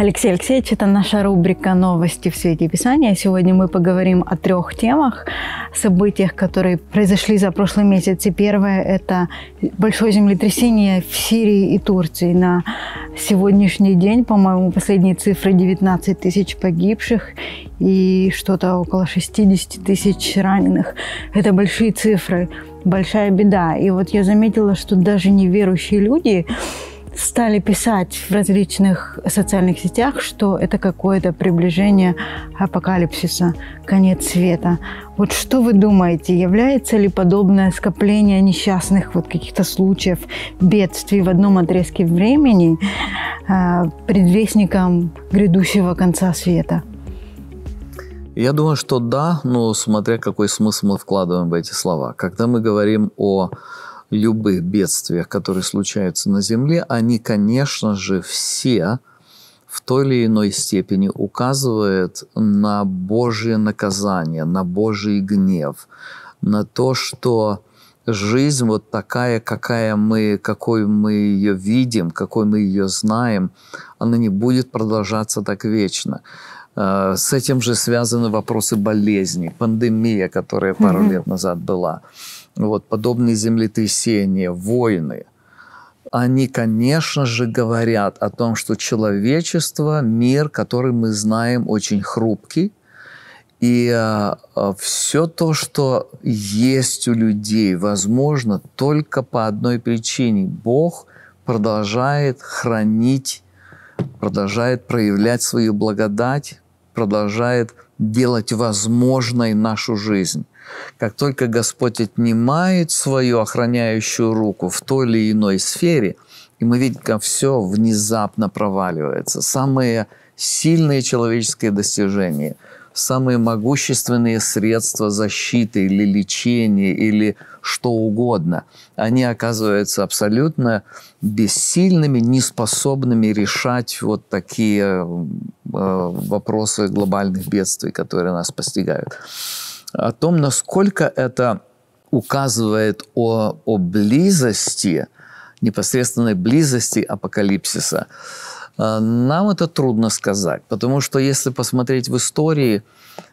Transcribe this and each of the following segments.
Алексей Алексеевич, это наша рубрика «Новости в свете Писания». Сегодня мы поговорим о трех темах, событиях, которые произошли за прошлый месяц. И первое – это большое землетрясение в Сирии и Турции. На сегодняшний день, по-моему, последние цифры – 19 тысяч погибших и что-то около 60 тысяч раненых. Это большие цифры, большая беда. И вот я заметила, что даже неверующие люди стали писать в различных социальных сетях, что это какое-то приближение апокалипсиса, конец света. Вот что вы думаете, является ли подобное скопление несчастных вот каких-то случаев, бедствий в одном отрезке времени а, предвестником грядущего конца света? Я думаю, что да, но смотря какой смысл мы вкладываем в эти слова. Когда мы говорим о любых бедствиях, которые случаются на Земле, они, конечно же, все в той или иной степени указывают на Божие наказание, на Божий гнев, на то, что жизнь вот такая, какая мы, какой мы ее видим, какой мы ее знаем, она не будет продолжаться так вечно. Э, с этим же связаны вопросы болезней, пандемия, которая пару mm-hmm. лет назад была вот, подобные землетрясения, войны, они, конечно же, говорят о том, что человечество, мир, который мы знаем, очень хрупкий, и э, а, а, все то, что есть у людей, возможно только по одной причине. Бог продолжает хранить, продолжает проявлять свою благодать, продолжает делать возможной нашу жизнь. Как только Господь отнимает свою охраняющую руку в той или иной сфере, и мы видим, как все внезапно проваливается. Самые сильные человеческие достижения, самые могущественные средства защиты или лечения или что угодно, они оказываются абсолютно бессильными, неспособными решать вот такие э, вопросы глобальных бедствий, которые нас постигают о том, насколько это указывает о, о близости, непосредственной близости апокалипсиса. Э, нам это трудно сказать, потому что если посмотреть в истории,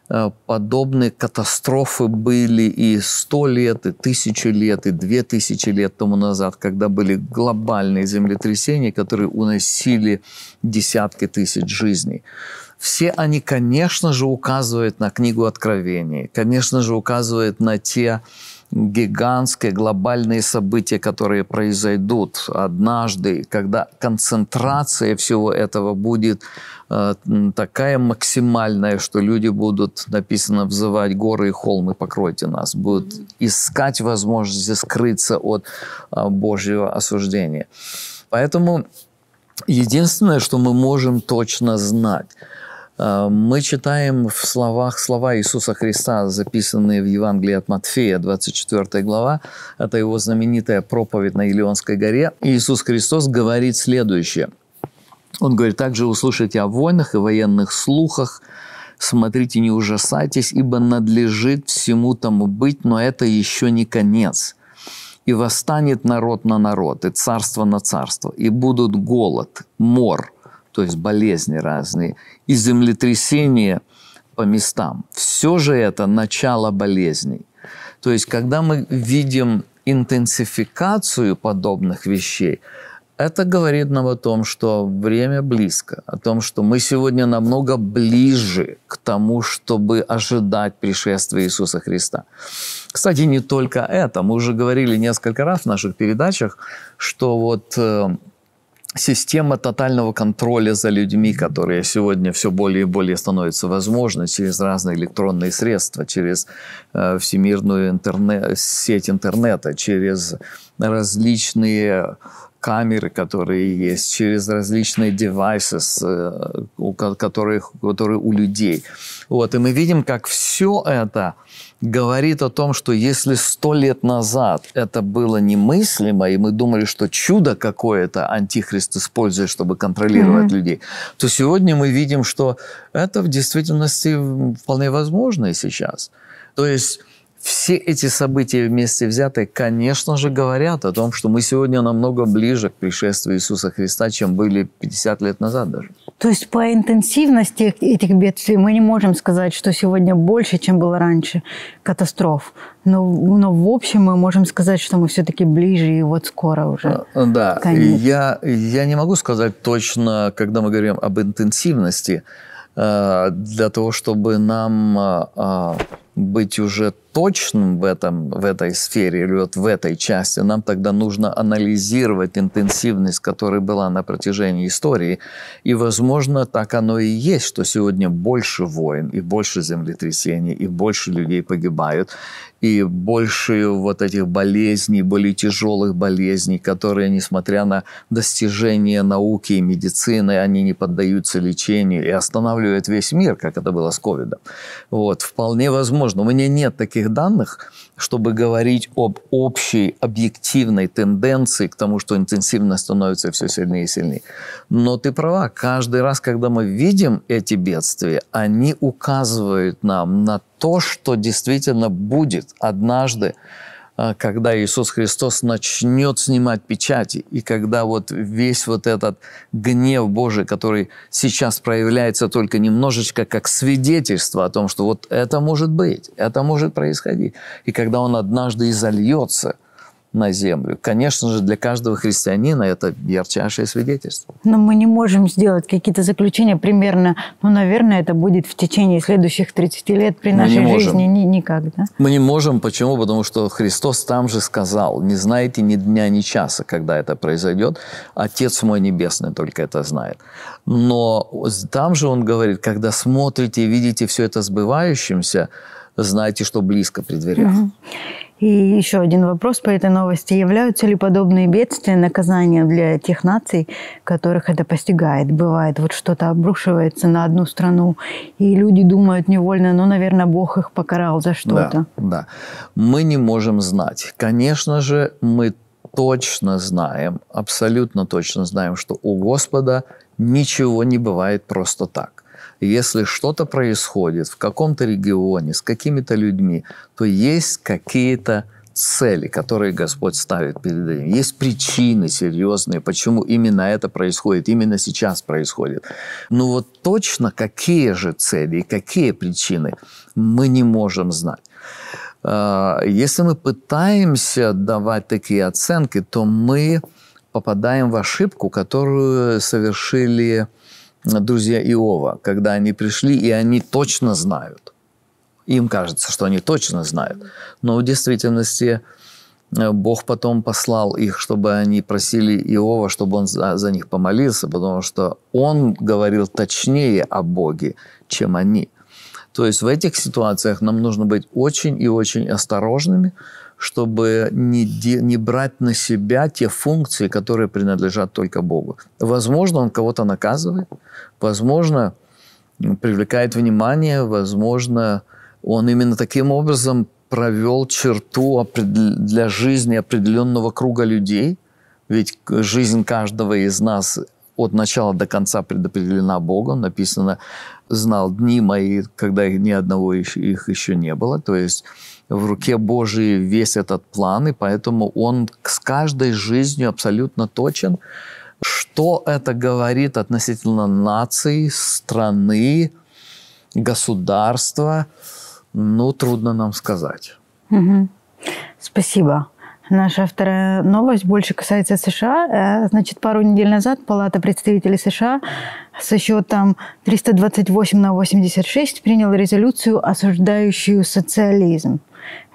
э, подобные катастрофы были и сто лет, и тысячи лет, и две тысячи лет тому назад, когда были глобальные землетрясения, которые уносили десятки тысяч жизней все они, конечно же, указывают на книгу Откровений, конечно же, указывают на те гигантские глобальные события, которые произойдут однажды, когда концентрация всего этого будет э, такая максимальная, что люди будут, написано, взывать горы и холмы, покройте нас, будут искать возможности скрыться от э, Божьего осуждения. Поэтому единственное, что мы можем точно знать – Э, мы читаем в словах слова Иисуса Христа, записанные в Евангелии от Матфея, 24 глава. Это его знаменитая проповедь на Илионской горе. Иисус Христос говорит следующее. Он говорит, также услышите о войнах и военных слухах, смотрите, не ужасайтесь, ибо надлежит всему тому быть, но это еще не конец. И восстанет народ на народ, и царство на царство, и будут голод, мор – то есть болезни разные, и землетрясения по местам. Все же это начало болезней. То есть, когда мы видим интенсификацию подобных вещей, это говорит нам о том, что время близко, о том, что мы сегодня намного ближе к тому, чтобы ожидать пришествия Иисуса Христа. Кстати, не только это. Мы уже говорили несколько раз в наших передачах, что вот э, система тотального контроля за людьми, которая сегодня все более и более становится возможной через разные электронные средства, через э, всемирную интернет, сеть интернета, через различные камеры, которые есть, через различные девайсы, э, у которых, которые у людей. Вот, и мы видим, как все это – говорит о том, что если сто лет назад это было немыслимо, и мы думали, что чудо какое-то антихрист использует, чтобы контролировать mm-hmm. людей, то сегодня мы видим, что это в действительности вполне возможно и сейчас. То есть все эти события вместе взятые, конечно же, говорят о том, что мы сегодня намного ближе к пришествию Иисуса Христа, чем были 50 лет назад даже. То есть по интенсивности этих бедствий мы не можем сказать, что сегодня больше, чем было раньше катастроф. Но, но в общем мы можем сказать, что мы все-таки ближе и вот скоро уже. А, да, конец. Я, я не могу сказать точно, когда мы говорим об интенсивности, э, для того, чтобы нам а, а, быть уже точным в, этом, в этой сфере или вот в этой части, нам тогда нужно анализировать интенсивность, которая была на протяжении истории. И, возможно, так оно и есть, что сегодня больше войн, и больше землетрясений, и больше людей погибают, и больше вот этих болезней, более тяжелых болезней, которые, несмотря на достижения науки и медицины, они не поддаются лечению и останавливают весь мир, как это было с ковидом. Вот, вполне возможно, невозможно. У меня нет таких данных, чтобы говорить об общей объективной тенденции к тому, что интенсивность становится все сильнее и сильнее. Но ты права, каждый раз, когда мы видим эти бедствия, они указывают нам на то, что действительно будет однажды а, когда Иисус Христос начнет снимать печати, и когда вот весь вот этот гнев Божий, который сейчас проявляется только немножечко как свидетельство о том, что вот это может быть, это может происходить, и когда он однажды изольется – на землю. Конечно же, для каждого христианина это ярчайшее свидетельство. Но мы не можем сделать какие-то заключения примерно, ну, наверное, это будет в течение следующих 30 лет при мы нашей не жизни ни, никак, да? Мы не можем. Почему? Потому что Христос там же сказал, не знаете ни дня, ни часа, когда это произойдет. Отец мой Небесный только это знает. Но там же он говорит, когда смотрите и видите все это сбывающимся, знайте, что близко при дверях. Угу. И еще один вопрос по этой новости. Являются ли подобные бедствия наказанием для тех наций, которых это постигает? Бывает, вот что-то обрушивается на одну страну, и люди думают невольно, ну, наверное, Бог их покарал за что-то. Да, да. Мы не можем знать. Конечно же, мы точно знаем, абсолютно точно знаем, что у Господа ничего не бывает просто так если что-то происходит в каком-то регионе с какими-то людьми, то есть какие-то цели, которые Господь ставит перед ним. Есть причины серьезные, почему именно это происходит, именно сейчас происходит. Но ну вот точно какие же цели и какие причины мы не можем знать. А, если мы пытаемся давать такие оценки, то мы попадаем в ошибку, которую совершили э, друзья Иова, когда они пришли, и они точно знают. Им кажется, что они точно знают. Но в действительности э, Бог потом послал их, чтобы они просили Иова, чтобы он за, за них помолился, потому что он говорил точнее о Боге, чем они. То есть в этих ситуациях нам нужно быть очень и очень осторожными, чтобы не, де, не брать на себя те функции, которые принадлежат только Богу. Возможно, он кого-то наказывает, возможно, привлекает внимание, возможно, он именно таким образом провел черту для жизни определенного круга людей, ведь жизнь каждого из нас от начала до конца предопределена Богом. Написано «знал дни мои, когда ни одного их еще не было». То есть в руке Божией весь этот план, и поэтому он с каждой жизнью абсолютно точен. Что это говорит относительно нации, страны, государства, ну, трудно нам сказать. Угу. Спасибо. Наша вторая новость больше касается США. Э, значит, пару недель назад Палата представителей США со счетом 328 на 86 приняла резолюцию, осуждающую социализм.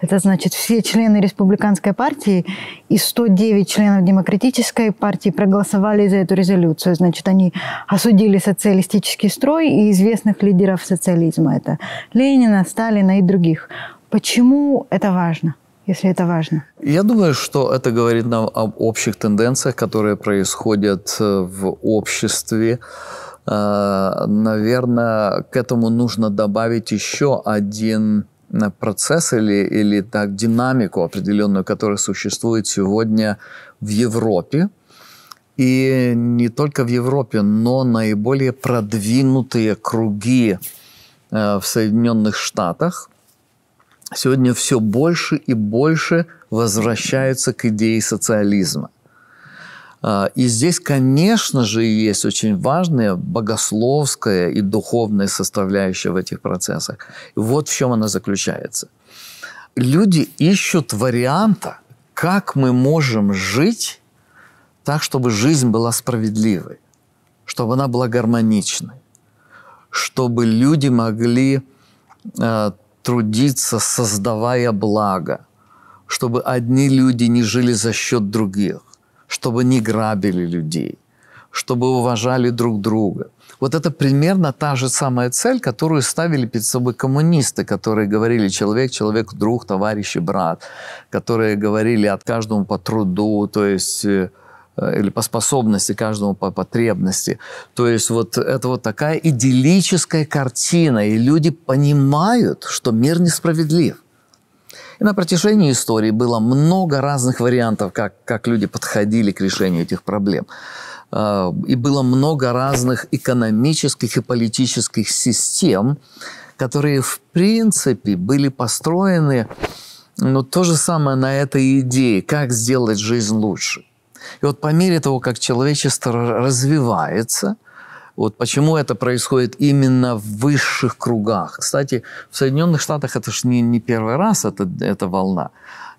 Это значит, все члены Республиканской партии и 109 членов Демократической партии проголосовали за эту резолюцию. Значит, они осудили социалистический строй и известных лидеров социализма. Это Ленина, Сталина и других. Почему это важно? если это важно? Я думаю, что это говорит нам об общих тенденциях, которые происходят э, в обществе. Э, Наверное, к этому нужно добавить еще один процесс или, или так, динамику определенную, которая существует сегодня в Европе. И не только в Европе, но наиболее продвинутые круги э, в Соединенных Штатах сегодня все больше и больше возвращаются к идее социализма – а, и здесь, конечно же, есть очень важная богословская и духовная составляющая в этих процессах. И вот в чем она заключается. Люди ищут варианта, как мы можем жить так, чтобы жизнь была справедливой, чтобы она была гармоничной, чтобы люди могли э, трудиться, создавая благо, чтобы одни люди не жили за счет других, чтобы не грабили людей, чтобы уважали друг друга. Вот это примерно та же самая цель, которую ставили перед собой коммунисты, которые говорили «человек, человек, друг, товарищ и брат», которые говорили «от каждому по труду», то есть э, э, или по способности, каждому по потребности. То есть вот это вот такая идиллическая картина, и люди понимают, что мир несправедлив. И на протяжении истории было много разных вариантов, как, как люди подходили к решению этих проблем. Э, и было много разных экономических и политических систем, которые, в принципе, были построены ну, то же самое на этой идее, как сделать жизнь лучше. И вот по мере того, как человечество развивается – вот почему это происходит именно в высших кругах. Кстати, в Соединенных Штатах это же не, не первый раз это, эта волна.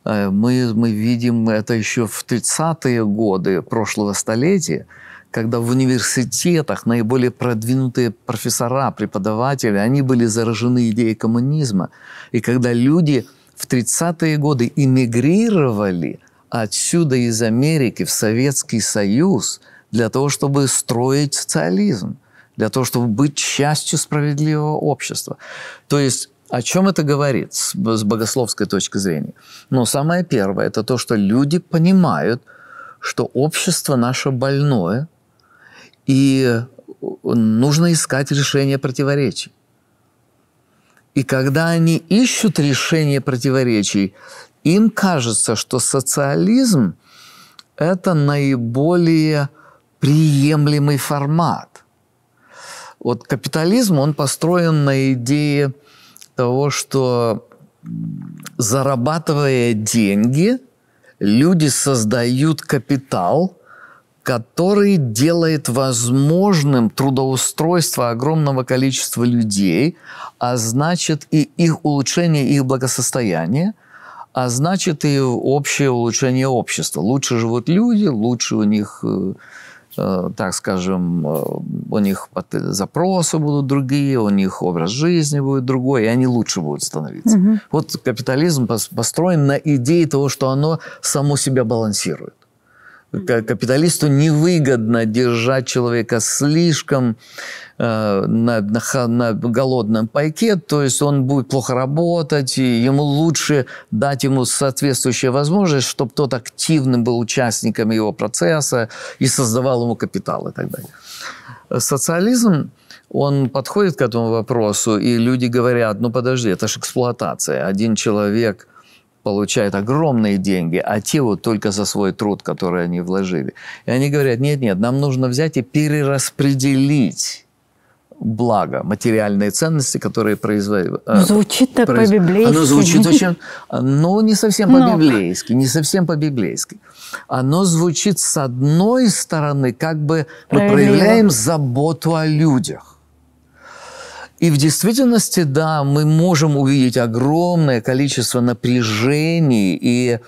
Э, мы, мы видим это еще в 30-е годы прошлого столетия, когда в университетах наиболее продвинутые профессора, преподаватели, они были заражены идеей коммунизма. И когда люди в 30-е годы эмигрировали отсюда из Америки в Советский Союз – для того, чтобы строить социализм, для того, чтобы быть частью справедливого общества. То есть о чем это говорит с богословской точки зрения? Но ну, самое первое – это то, что люди понимают, что общество наше больное, и э, нужно искать решение противоречий. И когда они ищут решение противоречий, им кажется, что социализм – это наиболее приемлемый формат. Вот капитализм, он построен на идее того, что зарабатывая деньги, люди создают капитал, который делает возможным трудоустройство огромного количества людей, а значит и их улучшение их благосостояния, а значит и общее улучшение общества. Лучше живут люди, лучше у них э, Э, так скажем, э, у них запросы будут другие, у них образ жизни будет другой, и они лучше будут становиться. Угу. Вот капитализм построен на идее того, что оно само себя балансирует. Капиталисту невыгодно держать человека слишком э, на, на, на голодном пайке, то есть он будет плохо работать, и ему лучше дать ему соответствующие возможности, чтобы тот активным был участником его процесса и создавал ему капитал и так далее. Социализм он подходит к этому вопросу, и люди говорят, ну подожди, это же эксплуатация. Один человек получают огромные деньги, а те вот только за свой труд, который они вложили. И они говорят, нет-нет, нам нужно взять и перераспределить благо, материальные ценности, которые производят. Э, ну, звучит так произ... по-библейски. Оно звучит очень... Ну, не совсем по-библейски, не совсем по-библейски. Оно звучит, с одной стороны, как бы мы проявляем заботу о людях. И в действительности, да, мы можем увидеть огромное количество напряжений и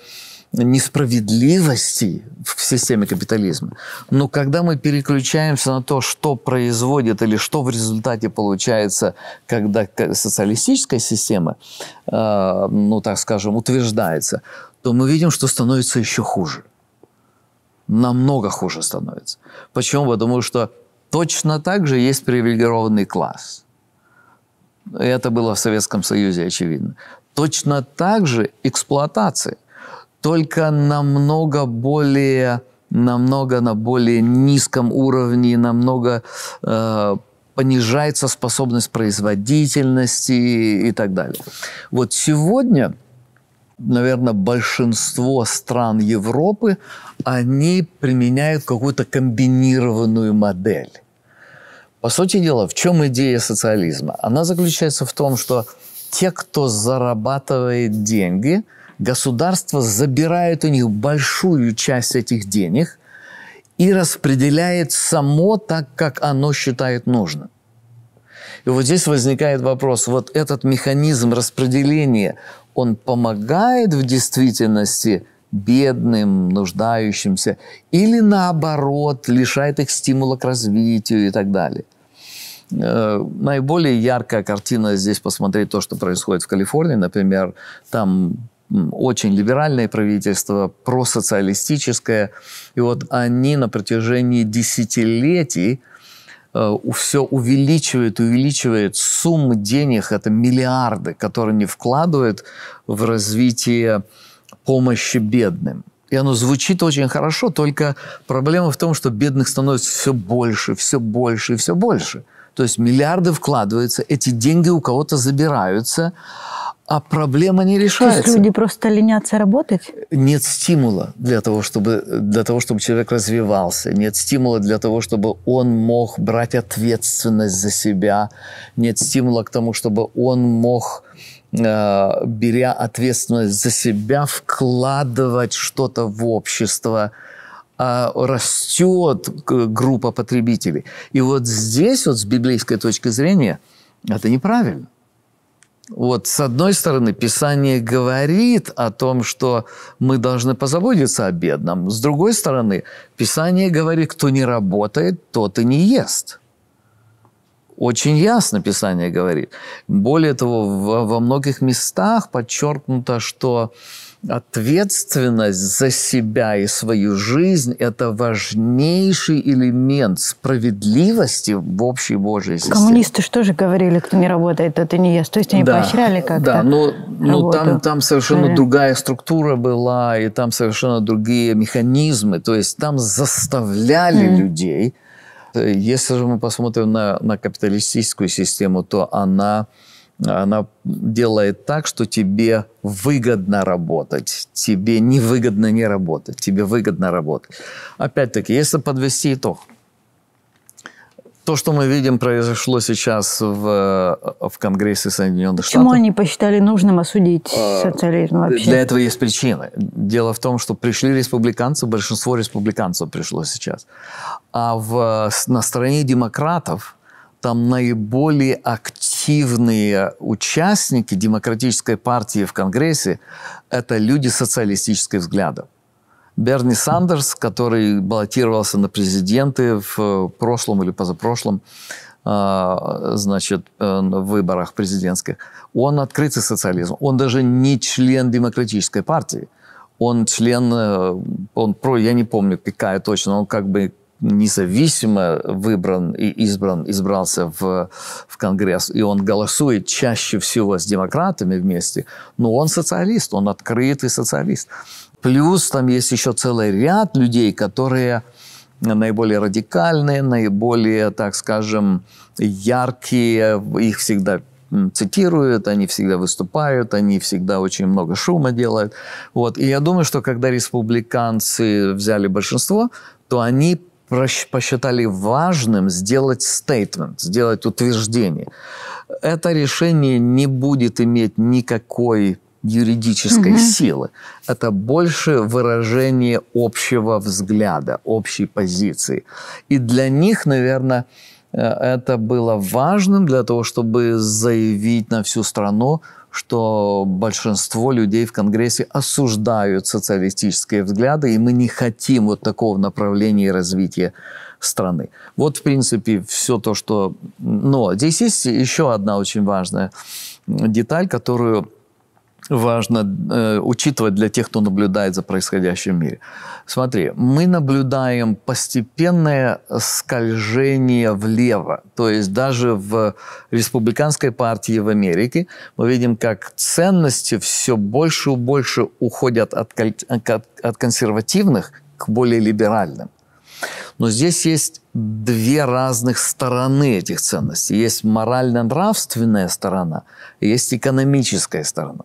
несправедливости в системе капитализма. Но когда мы переключаемся на то, что производит или что в результате получается, когда социалистическая система, э, ну так скажем, утверждается, то мы видим, что становится еще хуже. Намного хуже становится. Почему? Потому что точно так же есть привилегированный класс – это было в Советском Союзе, очевидно. Точно так же эксплуатации, только намного более, намного на более низком уровне, намного э, понижается способность производительности и, и так далее. Вот сегодня, наверное, большинство стран Европы, они применяют какую-то комбинированную модель по сути дела, в чем идея социализма? Она заключается в том, что те, кто зарабатывает деньги, государство забирает у них большую часть этих денег и распределяет само так, как оно считает нужным. И вот здесь возникает вопрос, вот этот механизм распределения, он помогает в действительности бедным, нуждающимся, или наоборот, лишает их стимула к развитию и так далее – Э, наиболее яркая картина здесь посмотреть то, что происходит в Калифорнии, например, там очень либеральное правительство, просоциалистическое. И вот они на протяжении десятилетий э, все увеличивает, увеличивает суммы денег, это миллиарды, которые не вкладывают в развитие помощи бедным. И оно звучит очень хорошо, только проблема в том, что бедных становится все больше, все больше все больше – то есть миллиарды вкладываются, эти деньги у кого-то забираются, а проблема не решается. То есть люди просто ленятся работать? Нет стимула для того, чтобы, для того, чтобы человек развивался. Нет стимула для того, чтобы он мог брать ответственность за себя. Нет стимула к тому, чтобы он мог э, беря ответственность за себя, вкладывать что-то в общество – а растет группа потребителей. И вот здесь, вот с библейской точки зрения, это неправильно. Вот, с одной стороны, Писание говорит о том, что мы должны позаботиться о бедном. С другой стороны, Писание говорит, кто не работает, тот и не ест. Очень ясно Писание говорит. Более того, во, многих местах подчеркнуто, что ответственность за себя и свою жизнь – это важнейший элемент справедливости в общей Божьей системе. Коммунисты что же говорили, кто не работает, это не ест? То есть они да, поощряли как-то Да, но, ну, но ну, там, там совершенно Или... другая структура была, и там совершенно другие механизмы. То есть там заставляли mm. людей. Если же мы посмотрим на, на капиталистическую систему, то она она делает так, что тебе выгодно работать. Тебе невыгодно не работать. Тебе выгодно работать. Опять-таки, если подвести итог, то, что мы видим, произошло сейчас в, э, в Конгрессе Соединенных Почему Штатов. Почему они посчитали нужным осудить а, социализм вообще? Для этого есть причины. Дело в том, что пришли республиканцы, большинство республиканцев пришло сейчас. А в, э, на стороне демократов там наиболее активно активные участники демократической партии в Конгрессе – это люди социалистических взглядов. Берни Сандерс, который баллотировался на президенты в прошлом или позапрошлом а, значит, э, выборах президентских, он открытый социализм. Он даже не член демократической партии. Он член, э, он про, я не помню, какая точно, он как бы независимо выбран и избран, избрался в, в Конгресс, и он голосует чаще всего с демократами вместе, но он социалист, он открытый социалист. Плюс там есть еще целый ряд людей, которые наиболее радикальные, наиболее, так скажем, яркие, их всегда цитируют, они всегда выступают, они всегда очень много шума делают. Вот. И я думаю, что когда республиканцы взяли большинство, то они посчитали важным сделать стейтмент, сделать утверждение. Это решение не будет иметь никакой юридической угу. силы. Это больше выражение общего взгляда, общей позиции. И для них, наверное, э, это было важным для того, чтобы заявить на всю страну, что большинство людей в Конгрессе осуждают социалистические взгляды, и мы не хотим вот такого направления развития страны. Вот, в принципе, все то, что... Но здесь есть еще одна очень важная деталь, которую важно э, учитывать для тех, кто наблюдает за происходящим в мире. Смотри, мы наблюдаем постепенное скольжение влево. То есть даже в республиканской партии в Америке мы видим, как ценности все больше и больше уходят от, от, от консервативных к более либеральным. Но здесь есть две разных стороны этих ценностей. Есть морально-нравственная сторона, есть экономическая сторона.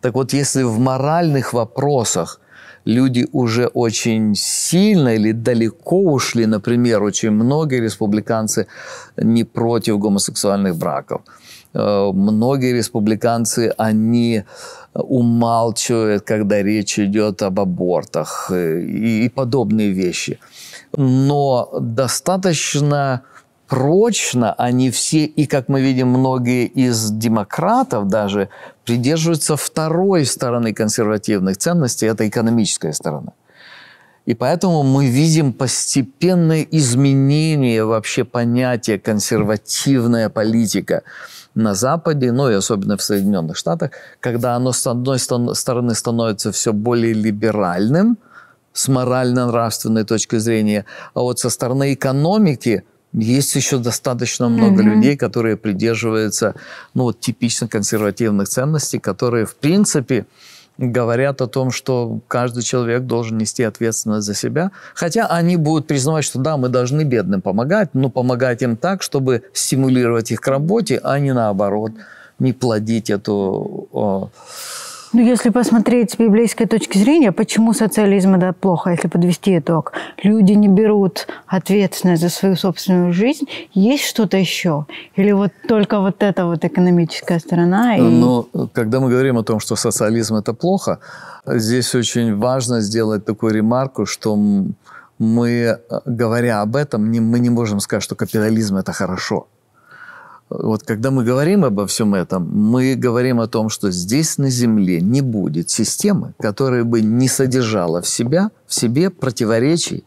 Так вот, если в моральных вопросах люди уже очень сильно или далеко ушли, например, очень многие республиканцы не против гомосексуальных браков. Э, многие республиканцы, они умалчивают, когда речь идет об абортах э, и, и подобные вещи. Но достаточно прочно они все, и, как мы видим, многие из демократов даже придерживаются второй стороны консервативных ценностей, это экономическая сторона. И поэтому мы видим постепенное изменение вообще понятия консервативная политика на Западе, ну и особенно в Соединенных Штатах, когда оно с одной стороны становится все более либеральным с морально-нравственной точки зрения, а вот со стороны экономики – есть еще достаточно много угу. людей, которые придерживаются ну, вот, типично консервативных ценностей, которые, в принципе, говорят о том, что каждый человек должен нести ответственность за себя. Хотя они будут признавать, что да, мы должны бедным помогать, но помогать им так, чтобы стимулировать их к работе, а не наоборот, не плодить эту... О, а, ну, если посмотреть с библейской точки зрения, почему социализм это плохо, если подвести итог. Люди не берут ответственность за свою собственную жизнь. Есть что-то еще? Или вот только вот эта вот экономическая сторона? И... Но ну, когда мы говорим о том, что социализм это плохо, здесь очень важно сделать такую ремарку, что мы, э, говоря об этом, мы не можем сказать, что капитализм это хорошо. Вот когда мы говорим обо всем этом, мы говорим о том, что здесь на Земле не будет системы, которая бы не содержала в, себя, в себе противоречий,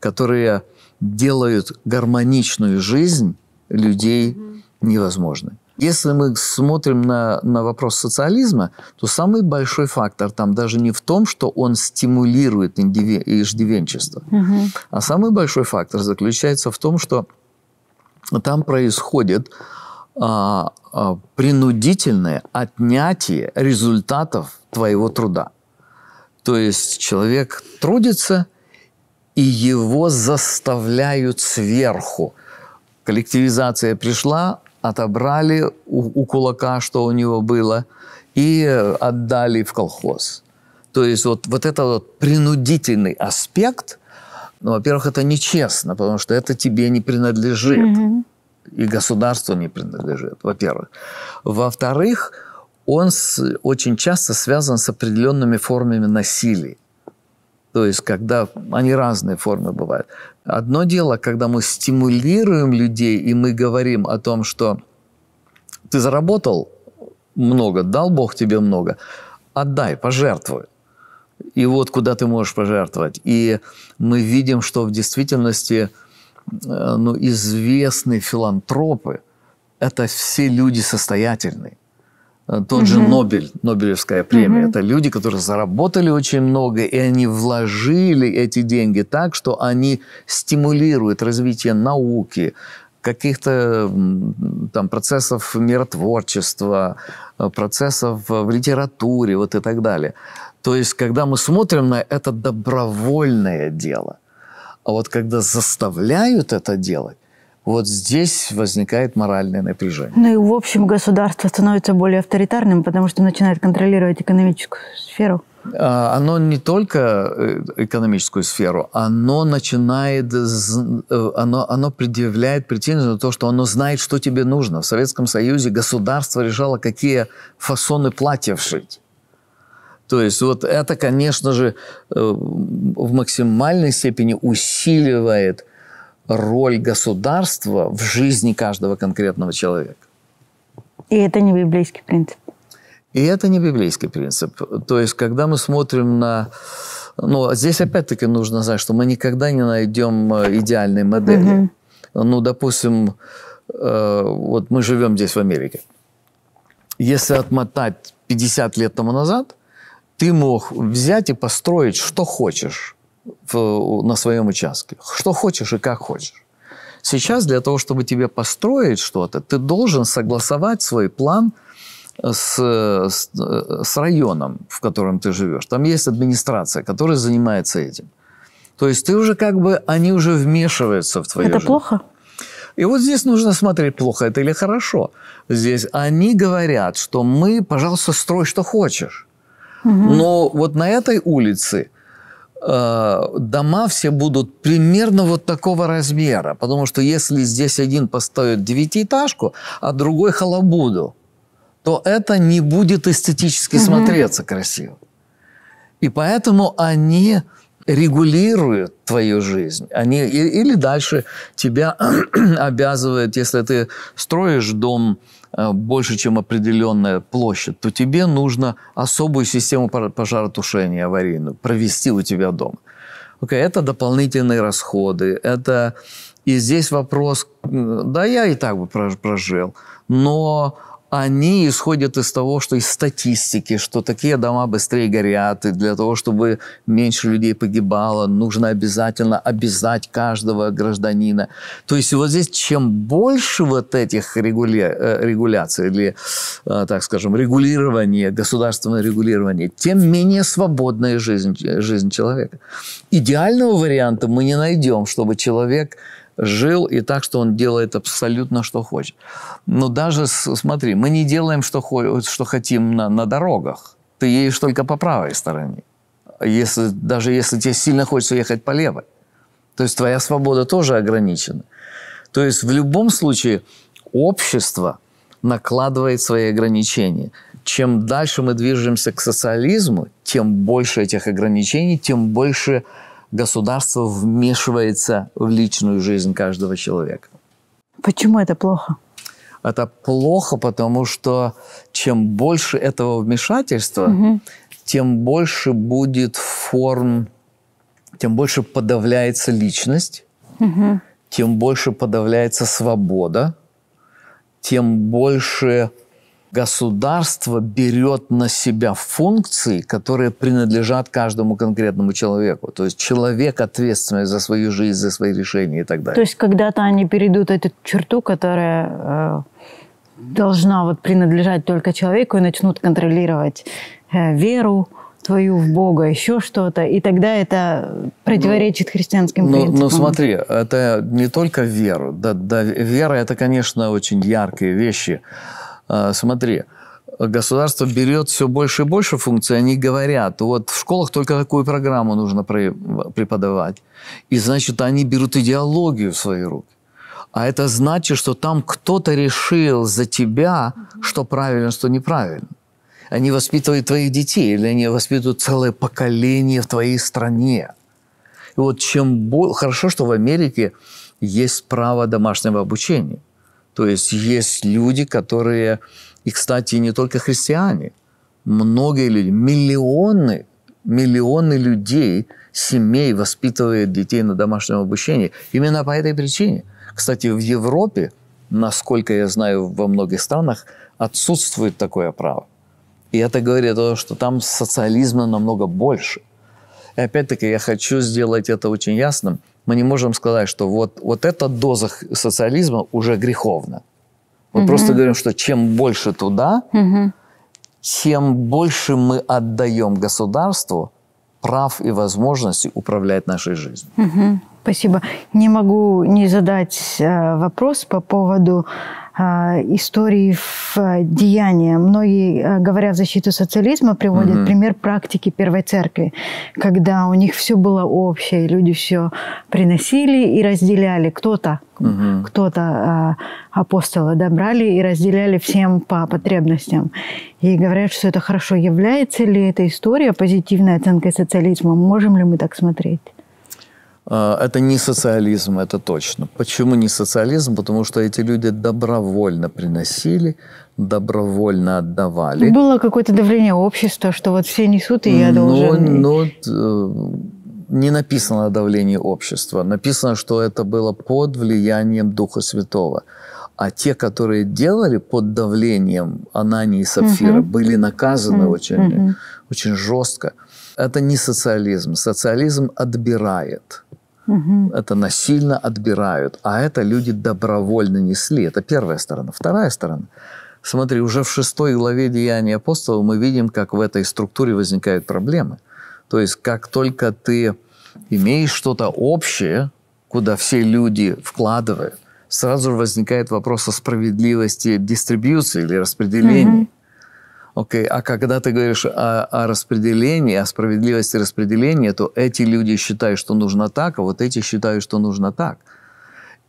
которые делают гармоничную жизнь людей невозможной. Если мы смотрим на, на вопрос социализма, то самый большой фактор там даже не в том, что он стимулирует индиве- иждивенчество, угу. а самый большой фактор заключается в том, что там происходит а, а, принудительное отнятие результатов твоего труда. То есть человек трудится, и его заставляют сверху. Коллективизация пришла, отобрали у, у кулака, что у него было, и отдали в колхоз. То есть вот, вот этот вот принудительный аспект, ну, во-первых, это нечестно, потому что это тебе не принадлежит. Mm-hmm и государству не принадлежит, во-первых. Во-вторых, он с, очень часто связан с определенными формами насилия. То есть, когда они разные формы бывают. Одно дело, когда мы стимулируем людей, и мы говорим о том, что ты заработал много, дал Бог тебе много, отдай, пожертвуй. И вот куда ты можешь пожертвовать. И мы видим, что в действительности – Э, ну, известные филантропы – это все люди состоятельные. Э, тот угу. же Нобель, Нобелевская премия. Угу. Это люди, которые заработали очень много, и они вложили эти деньги так, что они стимулируют развитие науки, каких-то там процессов миротворчества, э, процессов в литературе вот и так далее. То есть, когда мы смотрим на это добровольное дело – а вот когда заставляют это делать, вот здесь возникает моральное напряжение. Ну и в общем государство становится более авторитарным, потому что начинает контролировать экономическую сферу. А, оно не только э, экономическую сферу, оно начинает, э, оно, оно предъявляет претензию на то, что оно знает, что тебе нужно. В Советском Союзе государство решало, какие фасоны платьев шить. То есть вот это, конечно же, э, в максимальной степени усиливает роль государства в жизни каждого конкретного человека. И это не библейский принцип. И это не библейский принцип. То есть, когда мы смотрим на... Ну, а здесь опять-таки нужно знать, что мы никогда не найдем э, идеальной модели. Угу. Ну, допустим, э, вот мы живем здесь в Америке. Если отмотать 50 лет тому назад, ты мог взять и построить, что хочешь в, на своем участке. Что хочешь и как хочешь. Сейчас для того, чтобы тебе построить что-то, ты должен согласовать свой план с, с, с районом, в котором ты живешь. Там есть администрация, которая занимается этим. То есть ты уже как бы, они уже вмешиваются в твои Это жизнь. Это плохо? И вот здесь нужно смотреть, плохо это или хорошо. Здесь они говорят, что мы, пожалуйста, строй, что хочешь. Но вот на этой улице э, дома все будут примерно вот такого размера. Потому что если здесь один поставит девятиэтажку, а другой халабуду, то это не будет эстетически смотреться красиво. И поэтому они регулируют твою жизнь. Они или дальше тебя обязывают, если ты строишь дом э, больше, чем определенная площадь, то тебе нужно особую систему пожаротушения аварийную провести у тебя дома. Okay, это дополнительные расходы, это и здесь вопрос, да, я и так бы прожил, но они исходят из того, что из статистики, что такие дома быстрее горят, и для того, чтобы меньше людей погибало, нужно обязательно обязать каждого гражданина. То есть вот здесь чем больше вот этих регуля... Э, регуляций или, э, так скажем, регулирования, государственного регулирования, тем менее свободная жизнь, э, жизнь человека. Идеального варианта мы не найдем, чтобы человек жил, и так, что он делает абсолютно, что хочет. Но даже, смотри, мы не делаем, что, что хотим на, на дорогах. Ты едешь только по правой стороне. Если, даже если тебе сильно хочется ехать по левой. То есть твоя свобода тоже ограничена. То есть в любом случае общество накладывает свои ограничения. Чем дальше мы движемся к социализму, тем больше этих ограничений, тем больше государство вмешивается в личную жизнь каждого человека. Почему это плохо? Это плохо, потому что чем больше этого вмешательства, угу. тем больше будет форм, тем больше подавляется личность, угу. тем больше подавляется свобода, тем больше государство берет на себя функции, которые принадлежат каждому конкретному человеку. То есть человек ответственный за свою жизнь, за свои решения и так далее. То есть когда-то они перейдут эту черту, которая э, должна вот принадлежать только человеку, и начнут контролировать э, веру, твою в Бога, еще что-то, и тогда это противоречит ну, христианским ну, принципам. Ну, смотри, это не только вера. Да, да, вера – это, конечно, очень яркие вещи, а, смотри, государство берет все больше и больше функций, они говорят, вот в школах только такую программу нужно преподавать. И значит, они берут идеологию в свои руки. А это значит, что там кто-то решил за тебя, что правильно, что неправильно. Они воспитывают твоих детей, или они воспитывают целое поколение в твоей стране. И вот чем больше... Хорошо, что в Америке есть право домашнего обучения – то есть есть люди, которые, и, кстати, не только христиане, многие люди, миллионы, миллионы людей, семей воспитывают детей на домашнем обучении. Именно по этой причине. Кстати, в Европе, насколько я знаю, во многих странах отсутствует такое право. И это говорит о том, что там социализма намного больше. И опять-таки я хочу сделать это очень ясным – мы не можем сказать, что вот, вот эта доза социализма уже греховна. Мы угу. просто говорим, что чем больше туда, угу. тем больше мы отдаем государству прав и возможности управлять нашей жизнью. Угу. Спасибо. Не могу не задать э, вопрос по поводу а, истории в э, деяния. Многие, э, говоря в защиту социализма, приводят угу. пример практики Первой Церкви, когда у них все было общее, люди все приносили и разделяли. Кто-то угу. кто-то а, апостола добрали и разделяли всем по потребностям. И говорят, что это хорошо. Является ли эта история позитивной оценкой социализма? Можем ли мы так смотреть? А, это не социализм, это точно. Почему не социализм? Потому что эти люди добровольно приносили, добровольно отдавали. Было какое-то давление общества, что вот все несут, и я ну, должен... Но, ну, но э, не написано давление общества. Написано, что это было под влиянием Духа Святого. А те, которые делали под давлением Анани и Сапфира, угу. были наказаны угу. очень, угу. очень жестко. Это не социализм. Социализм отбирает. Угу. Это насильно отбирают. А это люди добровольно несли. Это первая сторона. Вторая сторона. Смотри, уже в шестой главе Деяния апостола мы видим, как в этой структуре возникают проблемы. То есть, как только ты имеешь что-то общее, куда все люди вкладывают, сразу же возникает вопрос о справедливости дистрибьюции или распределения. Угу. Окей, okay. а когда ты говоришь о, о распределении, о справедливости распределения, то эти люди считают, что нужно так, а вот эти считают, что нужно так.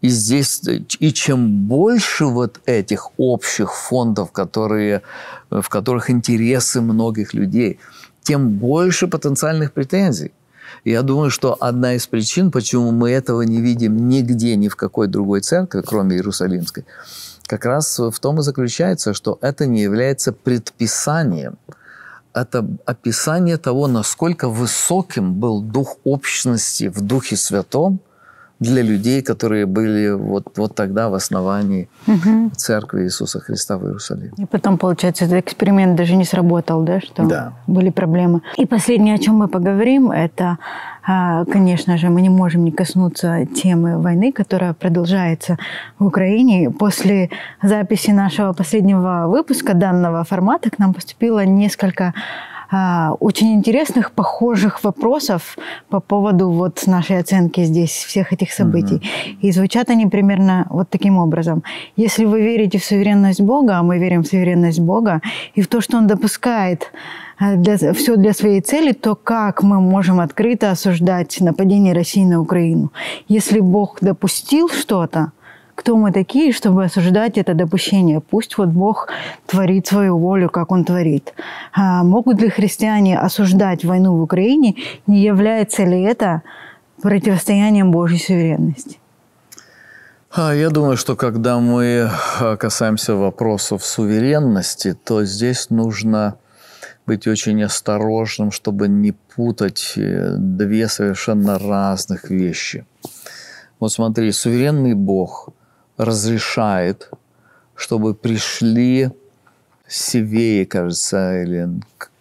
И здесь, и чем больше вот этих общих фондов, которые, в которых интересы многих людей, тем больше потенциальных претензий. Я думаю, что одна из причин, почему мы этого не видим нигде, ни в какой другой церкви, кроме Иерусалимской, как раз в том и заключается, что это не является предписанием, это описание того, насколько высоким был дух общности в Духе Святом – для людей, которые были вот, вот тогда в основании угу. Церкви Иисуса Христа в Иерусалиме. И потом, получается, этот эксперимент даже не сработал, да, что да. были проблемы. И последнее, о чем мы поговорим, это, а, конечно же, мы не можем не коснуться темы войны, которая продолжается в Украине. После записи нашего последнего выпуска данного формата к нам поступило несколько а, очень интересных, похожих вопросов по поводу вот нашей оценки здесь всех этих событий. Mm-hmm. И звучат они примерно вот таким образом. Если вы верите в суверенность Бога, а мы верим в суверенность Бога, и в то, что Он допускает э, для, все для своей цели, то как мы можем открыто осуждать нападение России на Украину? Если Бог допустил что-то, кто мы такие, чтобы осуждать это допущение. Пусть вот Бог творит свою волю, как Он творит. А могут ли христиане осуждать войну в Украине? Не является ли это противостоянием Божьей суверенности? А, я думаю, что когда мы а, касаемся вопросов суверенности, то здесь нужно быть очень осторожным, чтобы не путать э, две совершенно разных вещи. Вот смотри, суверенный Бог – разрешает, чтобы пришли севеи, кажется, или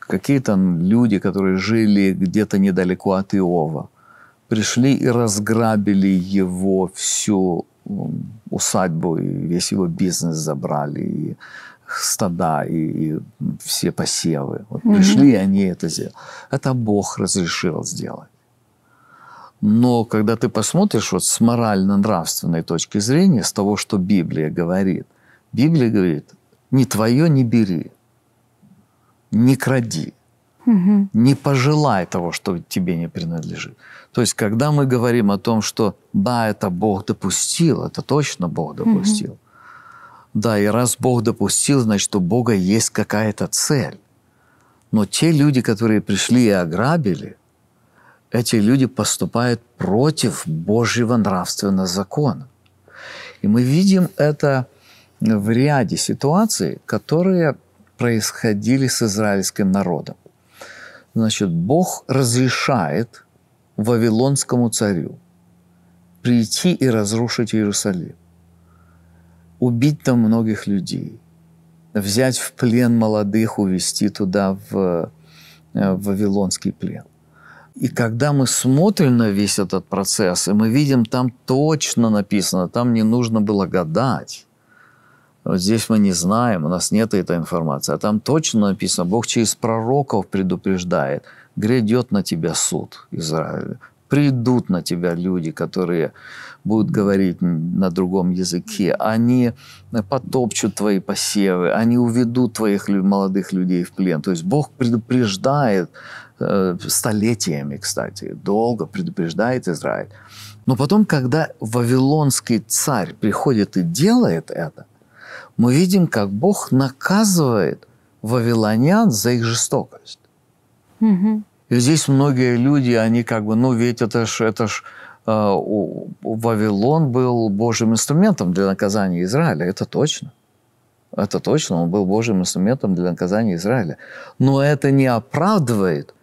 какие-то люди, которые жили где-то недалеко от Иова, пришли и разграбили его всю усадьбу, и весь его бизнес забрали, и стада, и, и все посевы. Вот угу. Пришли, они это сделали. Это Бог разрешил сделать. Но когда ты посмотришь вот с морально-нравственной точки зрения, с того, что Библия говорит, Библия говорит, не твое не бери, не кради, угу. не пожелай того, что тебе не принадлежит. То есть, когда мы говорим о том, что да, это Бог допустил, это точно Бог допустил. Угу. Да, и раз Бог допустил, значит, у Бога есть какая-то цель. Но те люди, которые пришли и ограбили – эти люди поступают против Божьего нравственного закона. И мы видим это в ряде ситуаций, которые происходили с израильским народом. Значит, Бог разрешает вавилонскому царю прийти и разрушить Иерусалим, убить там многих людей, взять в плен молодых, увезти туда в, э, в вавилонский плен. И когда мы смотрим на весь этот процесс, и мы видим, там точно написано, там не нужно было гадать. Вот здесь мы не знаем, у нас нет этой информации. А там точно написано, Бог через пророков предупреждает, грядет на тебя суд Израиля. Придут на тебя люди, которые будут говорить на другом языке. Они потопчут твои посевы, они уведут твоих молодых людей в плен. То есть Бог предупреждает Э, столетиями, кстати, долго предупреждает Израиль. Но потом, когда вавилонский царь приходит и делает это, мы видим, как Бог наказывает вавилонян за их жестокость. Угу. И здесь многие люди, они как бы, ну ведь это ж, это ж э, Вавилон был Божьим инструментом для наказания Израиля, это точно. Это точно, он был Божьим инструментом для наказания Израиля. Но это не оправдывает –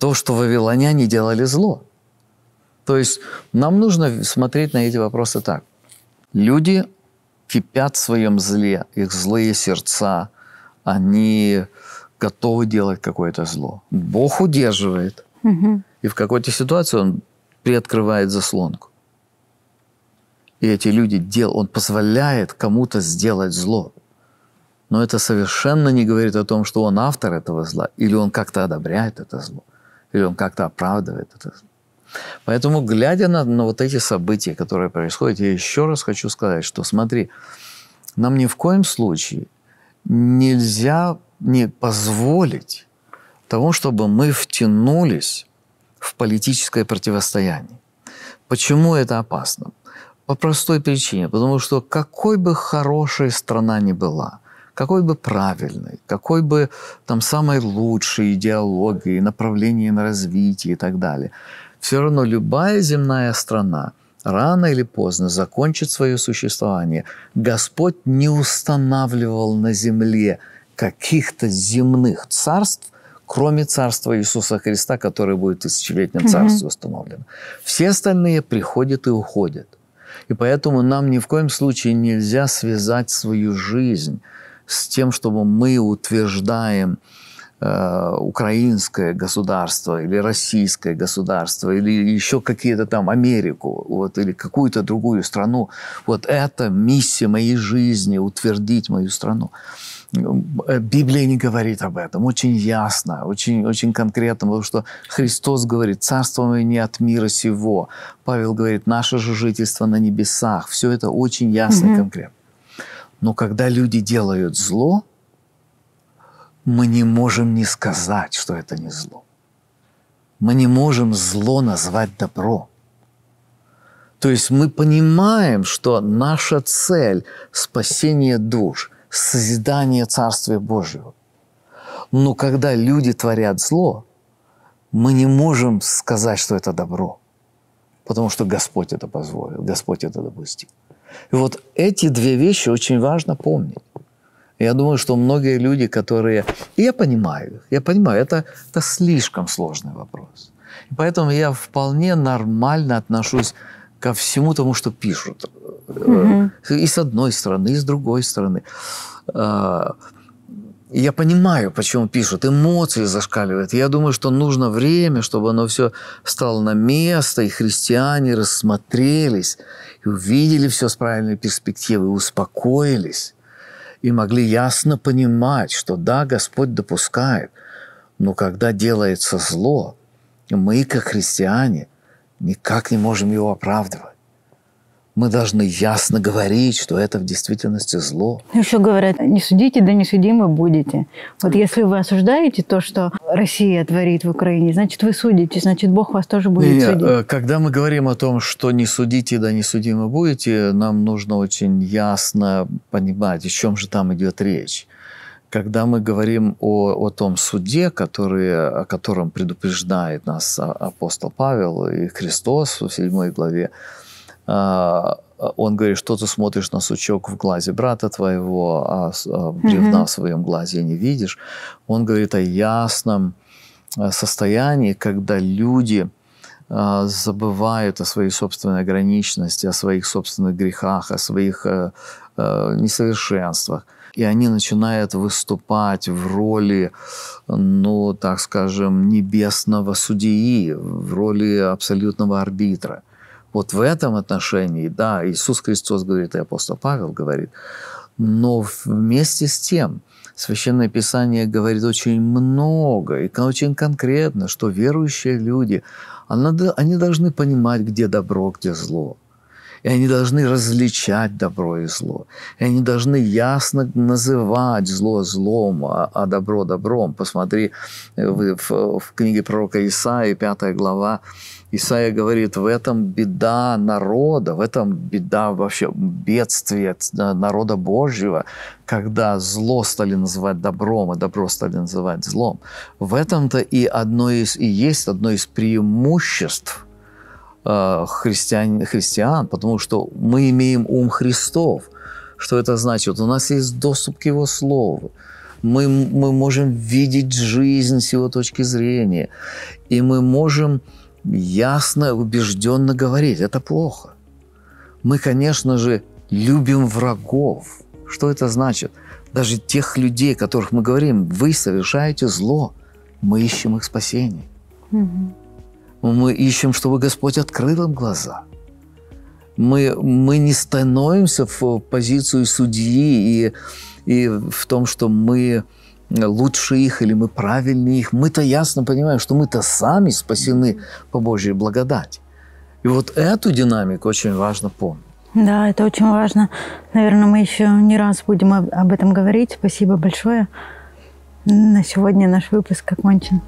то, что вавилоняне делали зло. То есть нам нужно смотреть на эти вопросы так. Люди кипят в своем зле, их злые сердца, они готовы делать какое-то зло. Бог удерживает. Угу. И в какой-то ситуации он приоткрывает заслонку. И эти люди дел, он позволяет кому-то сделать зло. Но это совершенно не говорит о том, что он автор этого зла или он как-то одобряет это зло или он как-то оправдывает это. Поэтому, глядя на, на вот эти события, которые происходят, я еще раз хочу сказать, что смотри, нам ни в коем случае нельзя не позволить того, чтобы мы втянулись в политическое противостояние. Почему это опасно? По простой причине, потому что какой бы хорошей страна ни была – какой бы правильной, какой бы там самой лучшей идеологии, направлении на развитие и так далее, все равно любая земная страна рано или поздно закончит свое существование. Господь не устанавливал на земле каких-то земных царств, кроме царства Иисуса Христа, которое будет тысячелетним царством установлено. Все остальные приходят и уходят. И поэтому нам ни в коем случае нельзя связать свою жизнь с тем, чтобы мы утверждаем э, украинское государство или российское государство или еще какие-то там Америку вот, или какую-то другую страну. Вот это миссия моей жизни – утвердить мою страну. Э, Библия не говорит об этом очень ясно, очень, очень конкретно, потому что Христос говорит, «Царство мое не от мира сего». Павел говорит, «Наше же жительство на небесах». Все это очень ясно mm-hmm. конкретно. Но когда люди делают зло, мы не можем не сказать, что это не зло. Мы не можем зло назвать добро. То есть мы понимаем, что наша цель – спасение душ, созидание Царствия Божьего. Но когда люди творят зло, мы не можем сказать, что это добро, потому что Господь это позволил, Господь это допустил. И вот эти две вещи очень важно помнить. Я думаю, что многие люди, которые... И я понимаю их, я понимаю, это, это слишком сложный вопрос. И поэтому я вполне нормально отношусь ко всему тому, что пишут. Mm-hmm. И с одной стороны, и с другой стороны. А, я понимаю, почему пишут. Эмоции зашкаливают. Я думаю, что нужно время, чтобы оно все стало на место, и христиане рассмотрелись, и увидели все с правильной перспективы, и успокоились, и могли ясно понимать, что да, Господь допускает, но когда делается зло, мы, как христиане, никак не можем его оправдывать. Мы должны ясно говорить, что это в действительности зло. Еще говорят, не судите, да не судимы будете. Вот если вы осуждаете то, что Россия творит в Украине, значит, вы судите, значит, Бог вас тоже будет не, судить. Э, когда мы говорим о том, что не судите, да не судимы будете, нам нужно очень ясно понимать, о чем же там идет речь когда мы говорим о, о том суде, который, о котором предупреждает нас а, апостол Павел и Христос в 7 главе, а, а, он говорит, что ты смотришь на сучок в глазе брата твоего, а, а бревна mm-hmm. в своем глазе не видишь. Он говорит о ясном состоянии, когда люди забывают о своей собственной ограниченности, о своих собственных грехах, о своих несовершенствах. И они начинают выступать в роли, ну, так скажем, небесного судьи, в роли абсолютного арбитра – вот в этом отношении, да, Иисус Христос говорит, и апостол Павел говорит, но вместе с тем Священное Писание говорит очень много и очень конкретно, что верующие люди, они должны понимать, где добро, где зло. И они должны различать добро и зло. И они должны ясно называть зло злом, а, а добро добром. Посмотри э, в, в, книге пророка Исаии, 5 глава, Исаия говорит, в этом беда народа, в этом беда вообще бедствие народа Божьего, когда зло стали называть добром, а добро стали называть злом. В этом-то и одно из, и есть одно из преимуществ э, христиан, христиан, потому что мы имеем ум Христов. Что это значит? У нас есть доступ к Его Слову мы, мы можем видеть жизнь с его точки зрения, и мы можем ясно, и убежденно говорить. Это плохо. Мы, конечно же, любим врагов. Что это значит? Даже тех людей, которых мы говорим, вы совершаете зло, мы ищем их спасение. Угу. Мы ищем, чтобы Господь открыл им глаза. Мы, мы не становимся в позицию судьи и, и в том, что мы лучше их или мы правильнее их. Мы-то ясно понимаем, что мы-то сами спасены по Божьей благодати. И вот эту динамику очень важно помнить. Да, это очень важно. Наверное, мы еще не раз будем об этом говорить. Спасибо большое. На сегодня наш выпуск окончен.